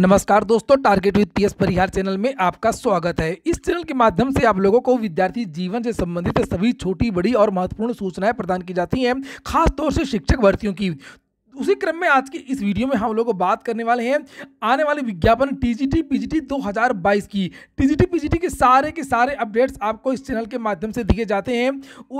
नमस्कार दोस्तों target with PS Parihar channel में आपका स्वागत है इस चैनल के माध्यम से आप लोगों को विद्यार्थी जीवन से संबंधित सभी छोटी बड़ी और महत्वपूर्ण सूचनाएं प्रदान की जाती हैं खासतौर से शिक्षक भर्तियों की उसी क्रम में आज की इस वीडियो में हम लोग बात करने वाले हैं आने वाले विज्ञापन टीजीटी पीजीटी 2022 की टीजीटी पीजीटी के सारे के सारे अपडेट्स आपको इस चैनल के माध्यम से दिए जाते हैं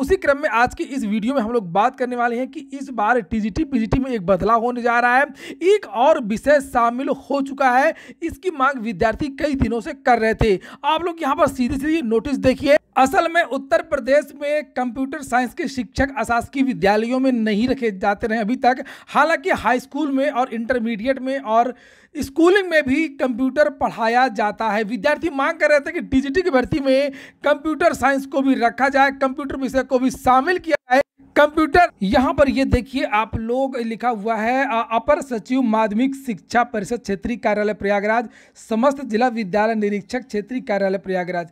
उसी क्रम में आज की इस वीडियो में हम लोग बात करने वाले हैं कि इस बार टीजीटी पीजीटी में एक बदलाव होने जा रहा है एक और विषय शामिल हो चुका है इसकी मांग विद्यार्थी कई दिनों से कर रहे थे आप लोग यहाँ पर सीधे सीधे नोटिस देखिए असल में उत्तर प्रदेश में कंप्यूटर साइंस के शिक्षक अशासकीय विद्यालयों में नहीं रखे जाते रहे अभी तक हालांकि हाई स्कूल में और इंटरमीडिएट में और स्कूलिंग में भी कंप्यूटर पढ़ाया जाता है विद्यार्थी मांग कर रहे थे कि डिजिटल भर्ती में कंप्यूटर साइंस को भी रखा जाए कंप्यूटर विषय को भी शामिल किया जाए कंप्यूटर यहाँ पर ये देखिए आप लोग लिखा हुआ है अपर सचिव माध्यमिक शिक्षा परिषद क्षेत्रीय कार्यालय प्रयागराज समस्त जिला विद्यालय निरीक्षक क्षेत्रीय कार्यालय प्रयागराज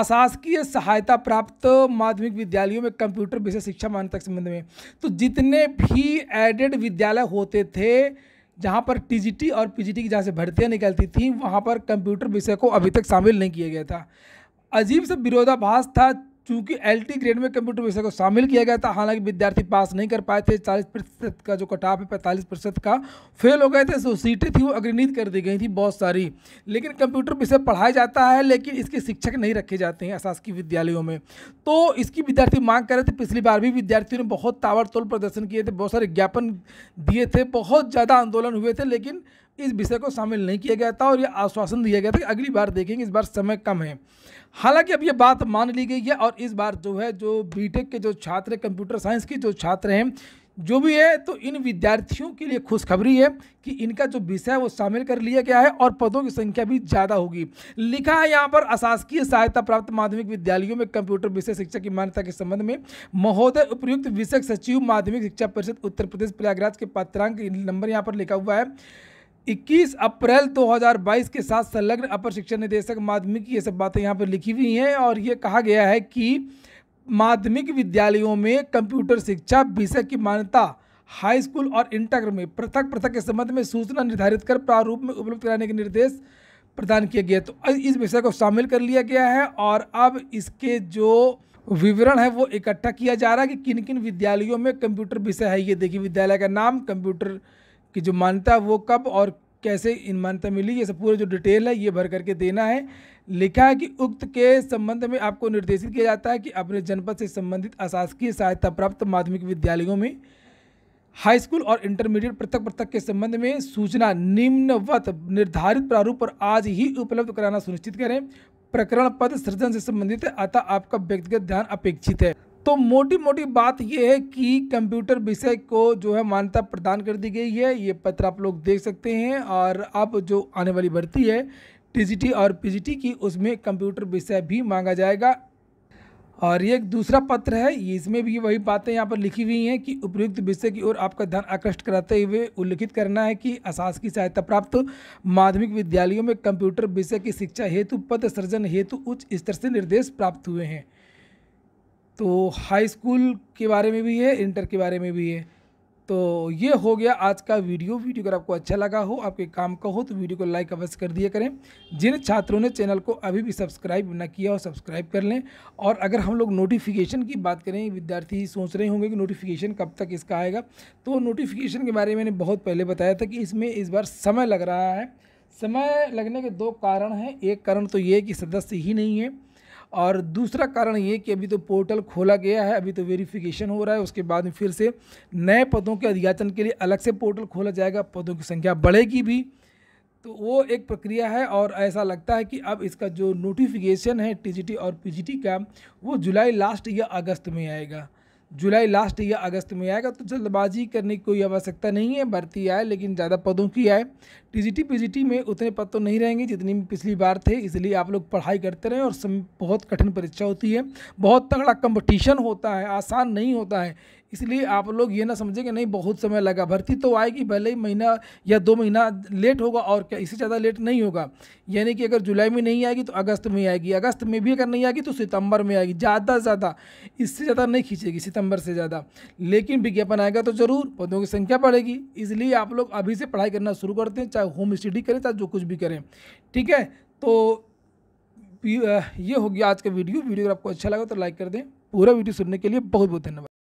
अशासकीय सहायता प्राप्त माध्यमिक विद्यालयों में कंप्यूटर विषय शिक्षा मान्यता संबंध में तो जितने भी एडेड विद्यालय होते थे जहाँ पर टीजीटी और पीजीटी की जहाँ से भर्तियाँ निकलती थी वहाँ पर कंप्यूटर विषय को अभी तक शामिल नहीं किया गया था अजीब सा विरोधाभास था चूंकि एल ग्रेड में कंप्यूटर विषय को शामिल किया गया था हालांकि विद्यार्थी पास नहीं कर पाए थे चालीस प्रतिशत का जो कटाप है पैंतालीस प्रतिशत का फेल हो गए थे जो सीटें थी वो अग्रनीत कर दी गई थी बहुत सारी लेकिन कंप्यूटर विषय पढ़ाया जाता है लेकिन इसके शिक्षक नहीं रखे जाते हैं अशासकीय विद्यालयों में तो इसकी विद्यार्थी मांग कर रहे थे पिछली बार भी विद्यार्थियों ने बहुत ताबड़तोड़ प्रदर्शन किए थे बहुत सारे ज्ञापन दिए थे बहुत ज़्यादा आंदोलन हुए थे लेकिन इस विषय को शामिल नहीं किया गया था और यह आश्वासन दिया गया था कि अगली बार देखेंगे इस बार समय कम है हालांकि अब ये बात मान ली गई है और इस बार जो है जो बीटेक के जो छात्र कंप्यूटर साइंस के जो छात्र हैं जो भी है तो इन विद्यार्थियों के लिए खुशखबरी है कि इनका जो विषय है वो शामिल कर लिया गया है और पदों की संख्या भी ज़्यादा होगी लिखा है यहाँ पर अशासकीय सहायता प्राप्त माध्यमिक विद्यालयों में कंप्यूटर विषय शिक्षा की मान्यता के संबंध में महोदय उपयुक्त विषय सचिव माध्यमिक शिक्षा परिषद उत्तर प्रदेश प्रयागराज के पात्रांक नंबर यहाँ पर लिखा हुआ है 21 अप्रैल 2022 के साथ संलग्न अपर शिक्षा निदेशक माध्यमिक ये सब बातें यहाँ पर लिखी हुई हैं और ये कहा गया है कि माध्यमिक विद्यालयों में कंप्यूटर शिक्षा विषय की मान्यता हाई स्कूल और इंटर में पृथक पृथक के संबंध में सूचना निर्धारित कर प्रारूप में उपलब्ध कराने के निर्देश प्रदान किए गए तो इस विषय को शामिल कर लिया गया है और अब इसके जो विवरण है वो इकट्ठा किया जा रहा है कि किन किन विद्यालयों में कंप्यूटर विषय है ये देखिए विद्यालय का नाम कंप्यूटर कि जो मान्यता वो कब और कैसे इन मान्यता मिली ये सब पूरे जो डिटेल है ये भर करके देना है लिखा है कि उक्त के संबंध में आपको निर्देशित किया जाता है कि अपने जनपद से संबंधित अशासकीय सहायता प्राप्त माध्यमिक विद्यालयों में हाई स्कूल और इंटरमीडिएट पृथक पृथक के संबंध में सूचना निम्नवत निर्धारित प्रारूप पर आज ही उपलब्ध कराना सुनिश्चित करें प्रकरण पद सृजन से संबंधित अतः आपका व्यक्तिगत ध्यान अपेक्षित है तो मोटी मोटी बात यह है कि कंप्यूटर विषय को जो है मान्यता प्रदान कर दी गई है ये पत्र आप लोग देख सकते हैं और अब जो आने वाली भर्ती है टीजीटी और पीजीटी की उसमें कंप्यूटर विषय भी मांगा जाएगा और ये एक दूसरा पत्र है इसमें भी वही बातें यहाँ पर लिखी हुई हैं कि उपयुक्त विषय की ओर आपका ध्यान आकर्षित कराते हुए उल्लिखित करना है कि असास की सहायता प्राप्त माध्यमिक विद्यालयों में कंप्यूटर विषय की शिक्षा हेतु पद सृजन हेतु उच्च स्तर से निर्देश प्राप्त हुए हैं तो हाई स्कूल के बारे में भी है इंटर के बारे में भी है तो ये हो गया आज का वीडियो वीडियो अगर आपको अच्छा लगा हो आपके काम का हो तो वीडियो को लाइक अवश्य कर दिया करें जिन छात्रों ने चैनल को अभी भी सब्सक्राइब ना किया हो सब्सक्राइब कर लें और अगर हम लोग नोटिफिकेशन की बात करें विद्यार्थी सोच रहे होंगे कि नोटिफिकेशन कब तक इसका आएगा तो नोटिफिकेशन के बारे में मैंने बहुत पहले बताया था कि इसमें इस बार समय लग रहा है समय लगने के दो कारण हैं एक कारण तो ये है कि सदस्य ही नहीं है और दूसरा कारण ये कि अभी तो पोर्टल खोला गया है अभी तो वेरिफिकेशन हो रहा है उसके बाद में फिर से नए पदों के अधियाचन के लिए अलग से पोर्टल खोला जाएगा पदों की संख्या बढ़ेगी भी तो वो एक प्रक्रिया है और ऐसा लगता है कि अब इसका जो नोटिफिकेशन है टीजीटी और पीजीटी का वो जुलाई लास्ट या अगस्त में आएगा जुलाई लास्ट या अगस्त में आएगा तो जल्दबाजी करने की कोई आवश्यकता नहीं है भर्ती आए लेकिन ज़्यादा पदों की आए टीजीटी पीजीटी में उतने पद तो नहीं रहेंगे जितनी पिछली बार थे इसलिए आप लोग पढ़ाई करते रहें और बहुत कठिन परीक्षा होती है बहुत तगड़ा कंपटीशन होता है आसान नहीं होता है इसलिए आप लोग ये ना समझें कि नहीं बहुत समय लगा भर्ती तो आएगी भले ही महीना या दो महीना लेट होगा और क्या इससे ज़्यादा लेट नहीं होगा यानी कि अगर जुलाई में नहीं आएगी तो अगस्त में आएगी अगस्त में भी अगर नहीं आएगी तो सितंबर में आएगी ज़्यादा से ज़्यादा इससे ज़्यादा नहीं खींचेगी सितंबर से ज़्यादा लेकिन विज्ञापन आएगा तो ज़रूर पौधों की संख्या बढ़ेगी इसलिए आप लोग अभी से पढ़ाई करना शुरू करते हैं चाहे होम स्टडी करें चाहे जो कुछ भी करें ठीक है तो ये हो गया आज का वीडियो वीडियो अगर आपको अच्छा लगा तो लाइक कर दें पूरा वीडियो सुनने के लिए बहुत बहुत धन्यवाद